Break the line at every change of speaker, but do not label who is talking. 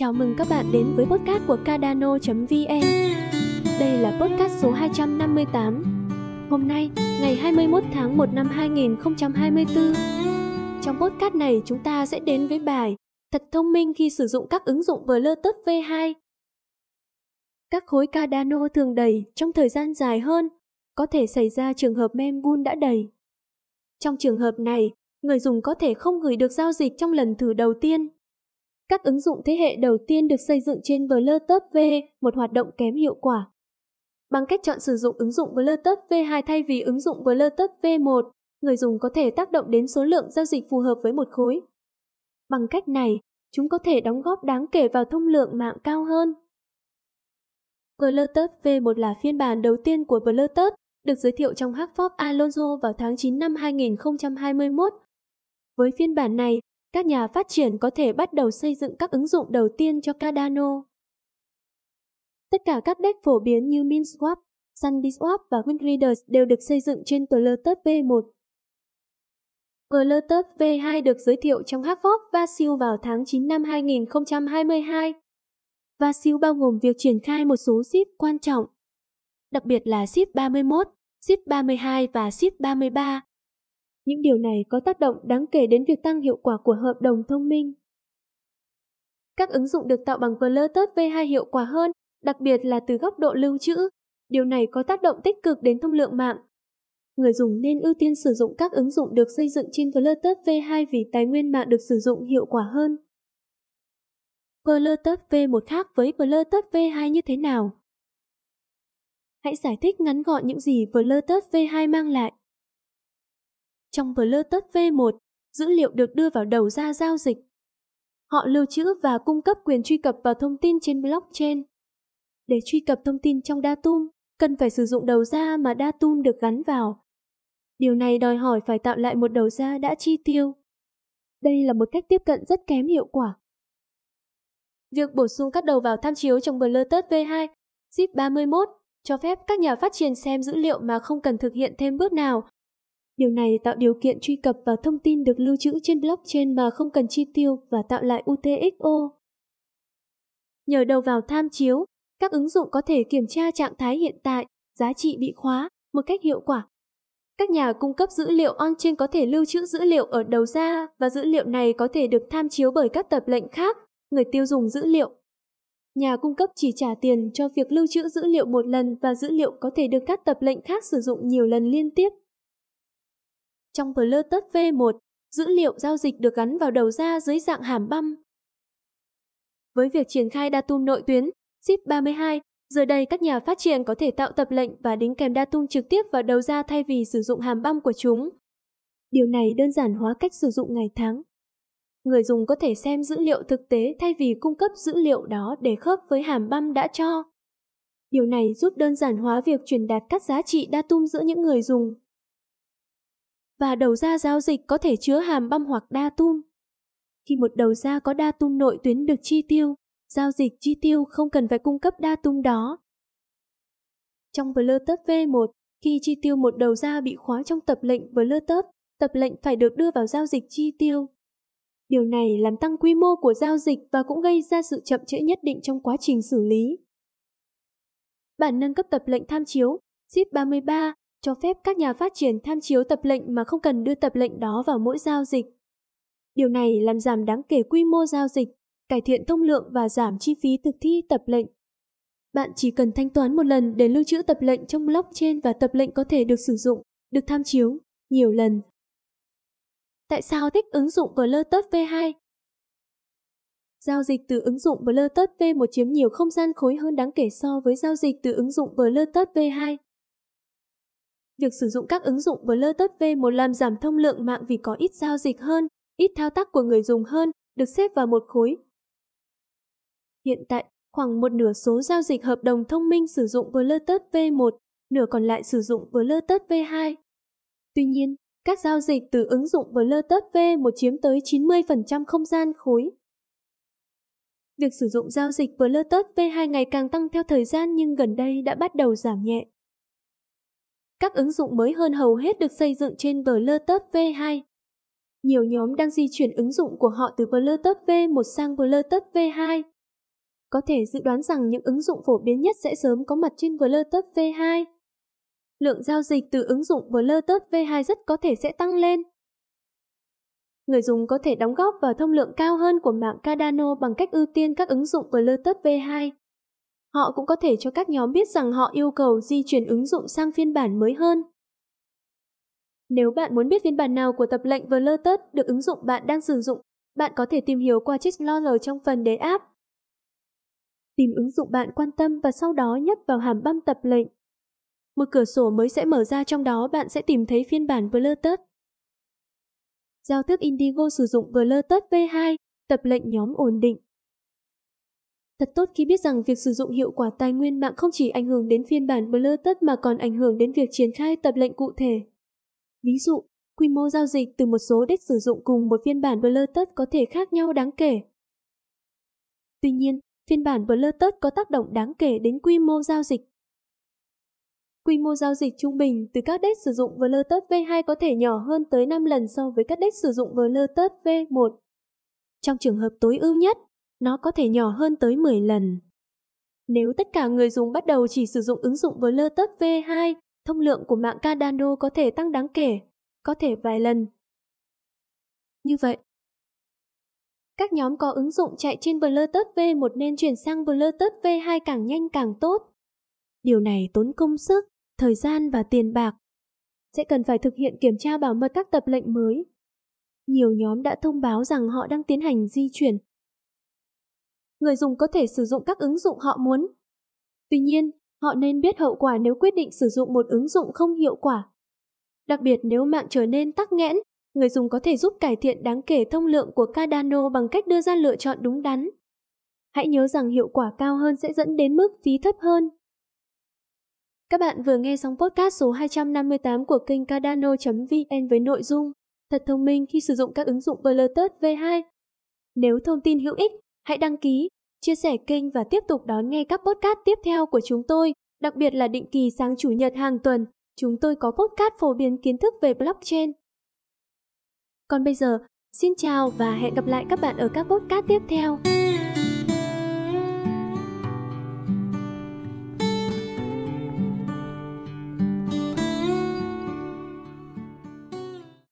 Chào mừng các bạn đến với podcast của Cardano.vn Đây là podcast số 258 Hôm nay, ngày 21 tháng 1 năm 2024 Trong podcast này chúng ta sẽ đến với bài Thật thông minh khi sử dụng các ứng dụng Blurtus V2 Các khối Cardano thường đầy trong thời gian dài hơn có thể xảy ra trường hợp mempool đã đầy. Trong trường hợp này, người dùng có thể không gửi được giao dịch trong lần thử đầu tiên các ứng dụng thế hệ đầu tiên được xây dựng trên BlueTop V, một hoạt động kém hiệu quả. Bằng cách chọn sử dụng ứng dụng BlueTop V2 thay vì ứng dụng BlueTop V1, người dùng có thể tác động đến số lượng giao dịch phù hợp với một khối. Bằng cách này, chúng có thể đóng góp đáng kể vào thông lượng mạng cao hơn. BlueTop V1 là phiên bản đầu tiên của BlueTop, được giới thiệu trong Hackfork Alonso vào tháng 9 năm 2021. Với phiên bản này, các nhà phát triển có thể bắt đầu xây dựng các ứng dụng đầu tiên cho Cardano. Tất cả các deck phổ biến như Minswap, SunBiswap và WinReaders đều được xây dựng trên Plurtus V1. Plurtus V2 được giới thiệu trong Hartford Vasil vào tháng 9 năm 2022. Vasil bao gồm việc triển khai một số ship quan trọng, đặc biệt là ship 31, ship 32 và ship 33 những điều này có tác động đáng kể đến việc tăng hiệu quả của hợp đồng thông minh. Các ứng dụng được tạo bằng Bluetooth V2 hiệu quả hơn, đặc biệt là từ góc độ lưu trữ. Điều này có tác động tích cực đến thông lượng mạng. Người dùng nên ưu tiên sử dụng các ứng dụng được xây dựng trên Bluetooth V2 vì tài nguyên mạng được sử dụng hiệu quả hơn. Bluetooth V1 khác với Bluetooth V2 như thế nào? Hãy giải thích ngắn gọn những gì Bluetooth V2 mang lại. Trong Plutus V1, dữ liệu được đưa vào đầu ra giao dịch. Họ lưu trữ và cung cấp quyền truy cập vào thông tin trên blockchain. Để truy cập thông tin trong Datum, cần phải sử dụng đầu ra mà Datum được gắn vào. Điều này đòi hỏi phải tạo lại một đầu ra đã chi tiêu. Đây là một cách tiếp cận rất kém hiệu quả. Việc bổ sung các đầu vào tham chiếu trong Bluetooth V2, ZIP 31 cho phép các nhà phát triển xem dữ liệu mà không cần thực hiện thêm bước nào Điều này tạo điều kiện truy cập vào thông tin được lưu trữ trên blockchain mà không cần chi tiêu và tạo lại UTXO. Nhờ đầu vào tham chiếu, các ứng dụng có thể kiểm tra trạng thái hiện tại, giá trị bị khóa một cách hiệu quả. Các nhà cung cấp dữ liệu on-chain có thể lưu trữ dữ liệu ở đầu ra và dữ liệu này có thể được tham chiếu bởi các tập lệnh khác, người tiêu dùng dữ liệu. Nhà cung cấp chỉ trả tiền cho việc lưu trữ dữ liệu một lần và dữ liệu có thể được các tập lệnh khác sử dụng nhiều lần liên tiếp. Trong Plutus V1, dữ liệu giao dịch được gắn vào đầu ra dưới dạng hàm băm. Với việc triển khai datum nội tuyến, SIP32, giờ đây các nhà phát triển có thể tạo tập lệnh và đính kèm datum trực tiếp vào đầu ra thay vì sử dụng hàm băm của chúng. Điều này đơn giản hóa cách sử dụng ngày tháng. Người dùng có thể xem dữ liệu thực tế thay vì cung cấp dữ liệu đó để khớp với hàm băm đã cho. Điều này giúp đơn giản hóa việc truyền đạt các giá trị datum giữa những người dùng và đầu ra giao dịch có thể chứa hàm băm hoặc đa tum. Khi một đầu ra có đa tum nội tuyến được chi tiêu, giao dịch chi tiêu không cần phải cung cấp đa tum đó. Trong Vlertub V1, khi chi tiêu một đầu ra bị khóa trong tập lệnh Vlertub, tập lệnh phải được đưa vào giao dịch chi tiêu. Điều này làm tăng quy mô của giao dịch và cũng gây ra sự chậm trễ nhất định trong quá trình xử lý. Bản nâng cấp tập lệnh tham chiếu, SIP 33 cho phép các nhà phát triển tham chiếu tập lệnh mà không cần đưa tập lệnh đó vào mỗi giao dịch. Điều này làm giảm đáng kể quy mô giao dịch, cải thiện thông lượng và giảm chi phí thực thi tập lệnh. Bạn chỉ cần thanh toán một lần để lưu trữ tập lệnh trong blockchain và tập lệnh có thể được sử dụng, được tham chiếu, nhiều lần. Tại sao thích ứng dụng Blurtus V2? Giao dịch từ ứng dụng Blurtus V1 chiếm nhiều không gian khối hơn đáng kể so với giao dịch từ ứng dụng Blurtus V2. Việc sử dụng các ứng dụng Bluetooth V1 làm giảm thông lượng mạng vì có ít giao dịch hơn, ít thao tác của người dùng hơn, được xếp vào một khối. Hiện tại, khoảng một nửa số giao dịch hợp đồng thông minh sử dụng Bluetooth V1, nửa còn lại sử dụng Bluetooth V2. Tuy nhiên, các giao dịch từ ứng dụng Bluetooth V1 chiếm tới 90% không gian khối. Việc sử dụng giao dịch Bluetooth V2 ngày càng tăng theo thời gian nhưng gần đây đã bắt đầu giảm nhẹ. Các ứng dụng mới hơn hầu hết được xây dựng trên Blurtop V2. Nhiều nhóm đang di chuyển ứng dụng của họ từ Blurtop V1 sang Blurtop V2. Có thể dự đoán rằng những ứng dụng phổ biến nhất sẽ sớm có mặt trên Blurtop V2. Lượng giao dịch từ ứng dụng Blurtop V2 rất có thể sẽ tăng lên. Người dùng có thể đóng góp vào thông lượng cao hơn của mạng Cardano bằng cách ưu tiên các ứng dụng Blurtop V2. Họ cũng có thể cho các nhóm biết rằng họ yêu cầu di chuyển ứng dụng sang phiên bản mới hơn. Nếu bạn muốn biết phiên bản nào của tập lệnh Vlertus được ứng dụng bạn đang sử dụng, bạn có thể tìm hiểu qua Explorer trong phần đề app. Tìm ứng dụng bạn quan tâm và sau đó nhấp vào hàm băm tập lệnh. Một cửa sổ mới sẽ mở ra trong đó bạn sẽ tìm thấy phiên bản Vlertus. Giao thức Indigo sử dụng Vlertus V2, tập lệnh nhóm ổn định. Thật tốt khi biết rằng việc sử dụng hiệu quả tài nguyên mạng không chỉ ảnh hưởng đến phiên bản Blurted mà còn ảnh hưởng đến việc triển khai tập lệnh cụ thể. Ví dụ, quy mô giao dịch từ một số đếch sử dụng cùng một phiên bản Blurted có thể khác nhau đáng kể. Tuy nhiên, phiên bản Blurted có tác động đáng kể đến quy mô giao dịch. Quy mô giao dịch trung bình từ các đếch sử dụng Blurted V2 có thể nhỏ hơn tới 5 lần so với các đếch sử dụng Blurted V1. Trong trường hợp tối ưu nhất, nó có thể nhỏ hơn tới 10 lần. Nếu tất cả người dùng bắt đầu chỉ sử dụng ứng dụng với Bluetooth V2, thông lượng của mạng Cardano có thể tăng đáng kể, có thể vài lần. Như vậy, các nhóm có ứng dụng chạy trên Bluetooth V1 nên chuyển sang Bluetooth V2 càng nhanh càng tốt. Điều này tốn công sức, thời gian và tiền bạc. Sẽ cần phải thực hiện kiểm tra bảo mật các tập lệnh mới. Nhiều nhóm đã thông báo rằng họ đang tiến hành di chuyển người dùng có thể sử dụng các ứng dụng họ muốn. Tuy nhiên, họ nên biết hậu quả nếu quyết định sử dụng một ứng dụng không hiệu quả. Đặc biệt nếu mạng trở nên tắc nghẽn, người dùng có thể giúp cải thiện đáng kể thông lượng của Cardano bằng cách đưa ra lựa chọn đúng đắn. Hãy nhớ rằng hiệu quả cao hơn sẽ dẫn đến mức phí thấp hơn. Các bạn vừa nghe xong podcast số 258 của kênh Cardano.vn với nội dung Thật thông minh khi sử dụng các ứng dụng Blurtus V2. Nếu thông tin hữu ích, Hãy đăng ký, chia sẻ kênh và tiếp tục đón nghe các podcast tiếp theo của chúng tôi, đặc biệt là định kỳ sáng chủ nhật hàng tuần. Chúng tôi có podcast phổ biến kiến thức về blockchain. Còn bây giờ, xin chào và hẹn gặp lại các bạn ở các podcast tiếp theo.